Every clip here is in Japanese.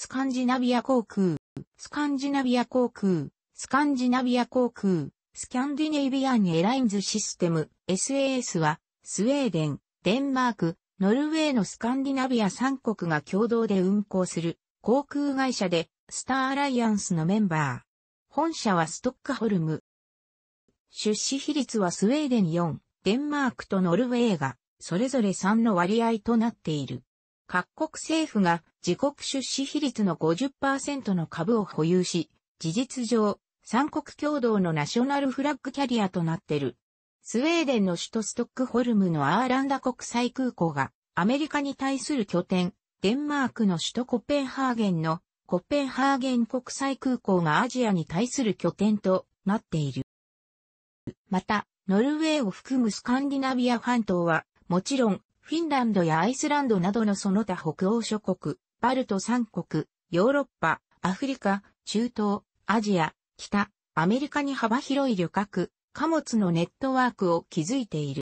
スカンジナビア航空、スカンジナビア航空、スカンジナビア航空、スキャンディネイビアンエラインズシステム、SAS は、スウェーデン、デンマーク、ノルウェーのスカンディナビア3国が共同で運航する航空会社で、スターアライアンスのメンバー。本社はストックホルム。出資比率はスウェーデン4、デンマークとノルウェーが、それぞれ3の割合となっている。各国政府が自国出資比率の50%の株を保有し、事実上、三国共同のナショナルフラッグキャリアとなってる。スウェーデンの首都ストックホルムのアーランダ国際空港がアメリカに対する拠点、デンマークの首都コペンハーゲンのコペンハーゲン国際空港がアジアに対する拠点となっている。また、ノルウェーを含むスカンディナビア半島は、もちろんフィンランドやアイスランドなどのその他北欧諸国、バルト三国、ヨーロッパ、アフリカ、中東、アジア、北、アメリカに幅広い旅客、貨物のネットワークを築いている。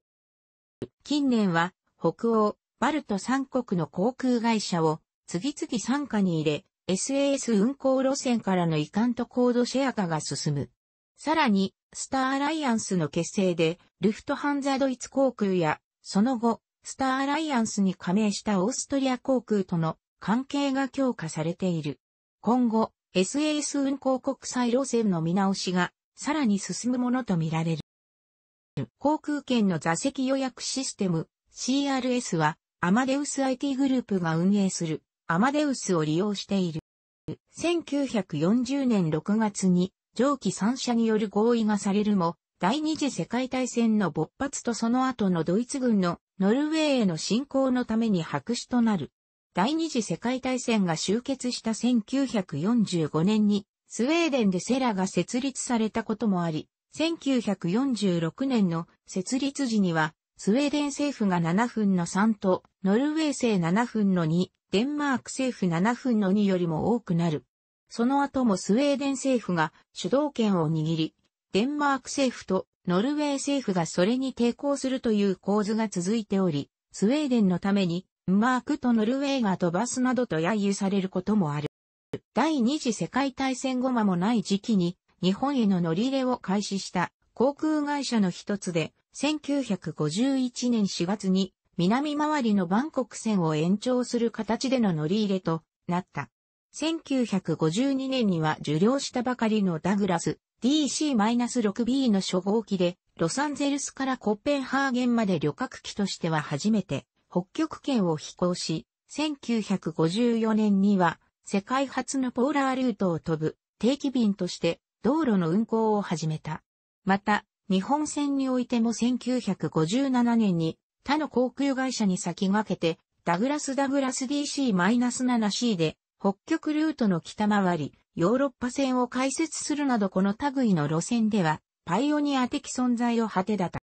近年は北欧、バルト三国の航空会社を次々参加に入れ、SAS 運航路線からの移管とコードシェア化が進む。さらに、スターアライアンスの結成で、ルフトハンザドイツ航空や、その後、スターアライアンスに加盟したオーストリア航空との関係が強化されている。今後、SAS 運航国際路線の見直しがさらに進むものとみられる。航空券の座席予約システム CRS はアマデウス IT グループが運営するアマデウスを利用している。1940年6月に上記3社による合意がされるも、第二次世界大戦の勃発とその後のドイツ軍のノルウェーへの侵攻のために白紙となる。第二次世界大戦が終結した1945年に、スウェーデンでセラが設立されたこともあり、1946年の設立時には、スウェーデン政府が7分の3と、ノルウェー製7分の2、デンマーク政府7分の2よりも多くなる。その後もスウェーデン政府が主導権を握り、デンマーク政府とノルウェー政府がそれに抵抗するという構図が続いており、スウェーデンのために、マークとノルウェーが飛ばすなどと揶揄されることもある。第二次世界大戦後間もない時期に、日本への乗り入れを開始した航空会社の一つで、1951年4月に南回りのバンコク線を延長する形での乗り入れとなった。1952年には受領したばかりのダグラス、DC-6B の初号機で、ロサンゼルスからコッペンハーゲンまで旅客機としては初めて北極圏を飛行し、1954年には世界初のポーラールートを飛ぶ定期便として道路の運行を始めた。また、日本船においても1957年に他の航空会社に先駆けてダグラスダグラス DC-7C で北極ルートの北回り、ヨーロッパ線を開設するなどこの類の路線では、パイオニア的存在を果てだった。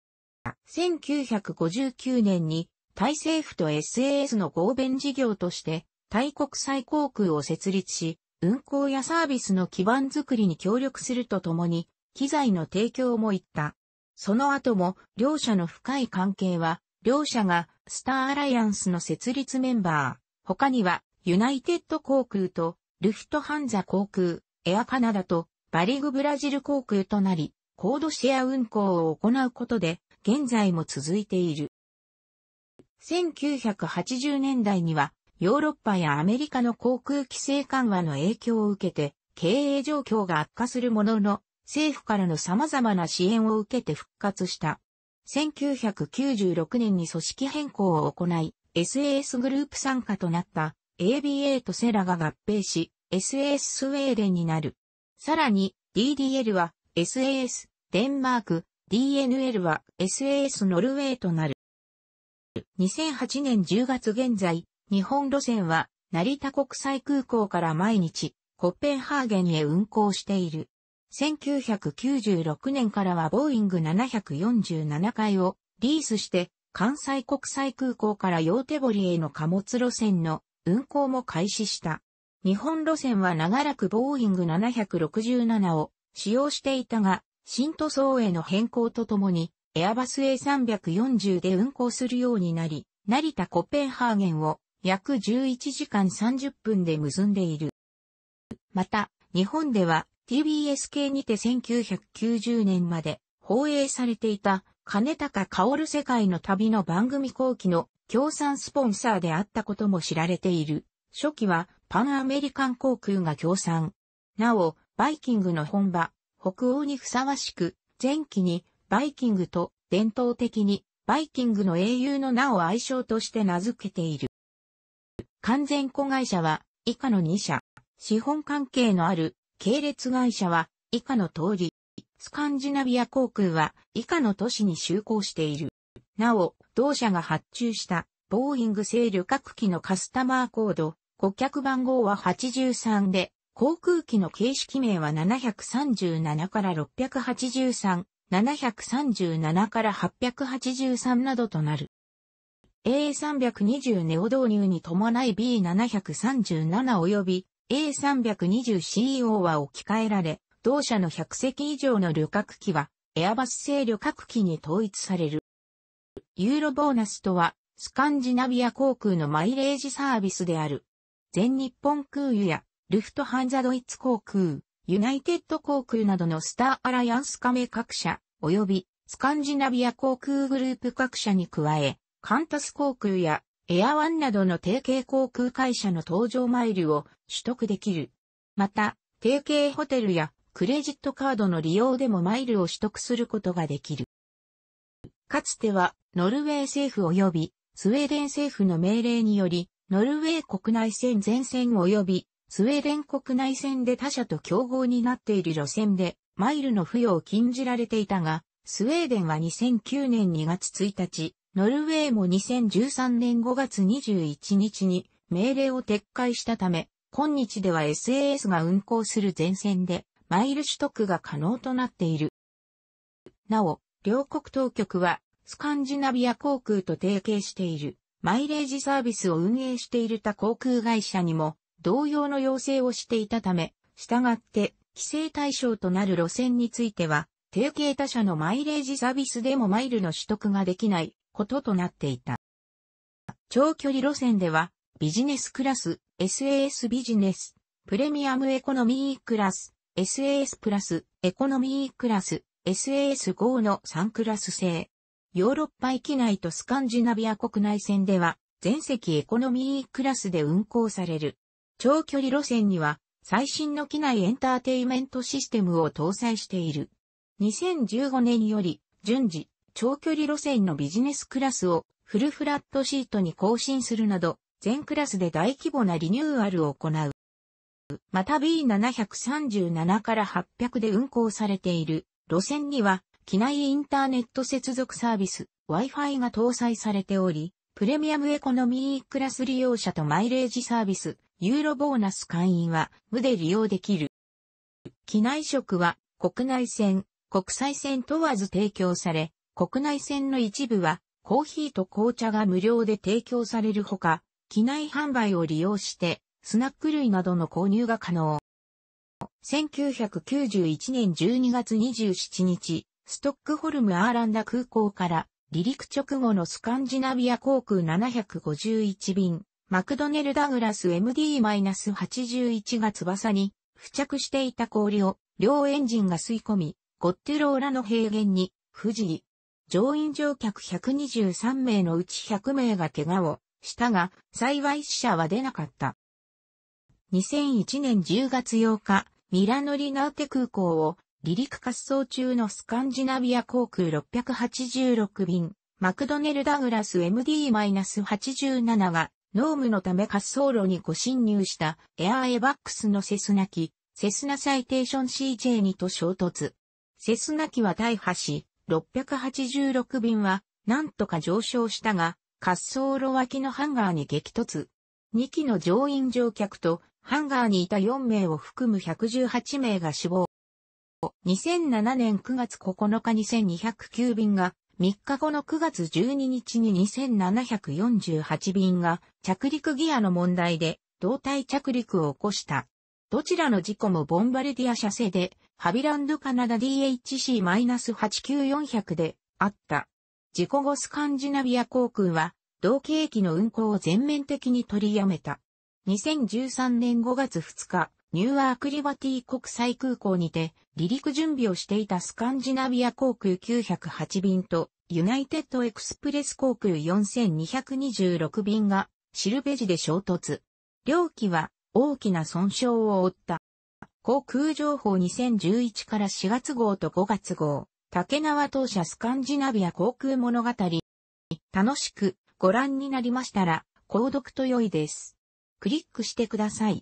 1959年に、タイ政府と SAS の合弁事業として、タイ国際航空を設立し、運航やサービスの基盤づくりに協力するとともに、機材の提供も行った。その後も、両者の深い関係は、両者がスターアライアンスの設立メンバー、他にはユナイテッド航空と、ルフトハンザ航空、エアカナダと、バリグブラジル航空となり、コードシェア運航を行うことで、現在も続いている。1980年代には、ヨーロッパやアメリカの航空規制緩和の影響を受けて、経営状況が悪化するものの、政府からの様々な支援を受けて復活した。1996年に組織変更を行い、SAS グループ参加となった ABA とセラが合併し、SAS スウェーデンになる。さらに、DDL は SAS デンマーク、DNL は SAS ノルウェーとなる。2008年10月現在、日本路線は成田国際空港から毎日、コッペンハーゲンへ運行している。1996年からはボーイング747回をリースして関西国際空港からヨーテボリへの貨物路線の運行も開始した。日本路線は長らくボーイング767を使用していたが、新塗装への変更とともに、エアバス A340 で運行するようになり、成田コペンハーゲンを約11時間30分で結んでいる。また、日本では TBS 系にて1990年まで放映されていた金高薫世界の旅の番組後期の協賛スポンサーであったことも知られている。初期はパンアメリカン航空が協賛。なお、バイキングの本場、北欧にふさわしく、前期にバイキングと伝統的にバイキングの英雄の名を愛称として名付けている。完全子会社は以下の2社。資本関係のある系列会社は以下の通り、スカンジナビア航空は以下の都市に就航している。なお、同社が発注したボーイング製旅客機のカスタマーコード、顧客番号は83で、航空機の形式名は737から683、737から883などとなる。A320 ネオ導入に伴い B737 及び A320CEO は置き換えられ、同社の100隻以上の旅客機は、エアバス製旅客機に統一される。ユーロボーナスとは、スカンジナビア航空のマイレージサービスである。全日本空輸や、ルフトハンザドイツ航空、ユナイテッド航空などのスターアライアンス加盟各社、及び、スカンジナビア航空グループ各社に加え、カンタス航空やエアワンなどの提携航空会社の搭乗マイルを取得できる。また、提携ホテルやクレジットカードの利用でもマイルを取得することができる。かつては、ノルウェー政府及び、スウェーデン政府の命令により、ノルウェー国内線全線及び、スウェーデン国内線で他社と競合になっている路線で、マイルの付与を禁じられていたが、スウェーデンは2009年2月1日、ノルウェーも2013年5月21日に命令を撤回したため、今日では SAS が運行する全線でマイル取得が可能となっている。なお、両国当局は、スカンジナビア航空と提携している、マイレージサービスを運営している他航空会社にも、同様の要請をしていたため、従って、規制対象となる路線については、提携他社のマイレージサービスでもマイルの取得ができないこととなっていた。長距離路線では、ビジネスクラス、SAS ビジネス、プレミアムエコノミークラス、SAS プラス、エコノミークラス、SAS5 の3クラス制。ヨーロッパ域内とスカンジナビア国内線では、全席エコノミークラスで運行される。長距離路線には、最新の機内エンターテイメントシステムを搭載している。2015年より、順次、長距離路線のビジネスクラスをフルフラットシートに更新するなど、全クラスで大規模なリニューアルを行う。また B737 から800で運行されている路線には、機内インターネット接続サービス Wi-Fi が搭載されており、プレミアムエコノミークラス利用者とマイレージサービス、ユーロボーナス会員は無で利用できる。機内食は国内線、国際線問わず提供され、国内線の一部はコーヒーと紅茶が無料で提供されるほか、機内販売を利用してスナック類などの購入が可能。1991年12月27日、ストックホルムアーランダ空港から離陸直後のスカンジナビア航空751便、マクドネル・ダグラス MD-81 が翼に付着していた氷を両エンジンが吸い込み、ゴッテローラの平原に、富士、乗員乗客123名のうち100名が怪我をしたが、幸い死者は出なかった。2001年10月8日、ミラノリナーテ空港を離陸滑走中のスカンジナビア航空686便、マクドネル・ダグラス MD-87 が、ノームのため滑走路にご侵入したエアーエバックスのセスナ機、セスナサイテーション CJ2 と衝突。セスナ機は大破し、686便は、なんとか上昇したが、滑走路脇のハンガーに激突。2機の乗員乗客とハンガーにいた4名を含む118名が死亡。2007年9月9日2209便が、3日後の9月12日に2748便が着陸ギアの問題で胴体着陸を起こした。どちらの事故もボンバルディア社製で、ハビランドカナダ DHC-89400 であった。事故後スカンジナビア航空は、同系機の運航を全面的に取りやめた。2013年5月2日、ニューアークリバティ国際空港にて、離陸準備をしていたスカンジナビア航空908便と、ユナイテッドエクスプレス航空4226便が、シルベジで衝突。両機は、大きな損傷を負った。航空情報2011から4月号と5月号、竹縄当社スカンジナビア航空物語。楽しくご覧になりましたら、購読と良いです。クリックしてください。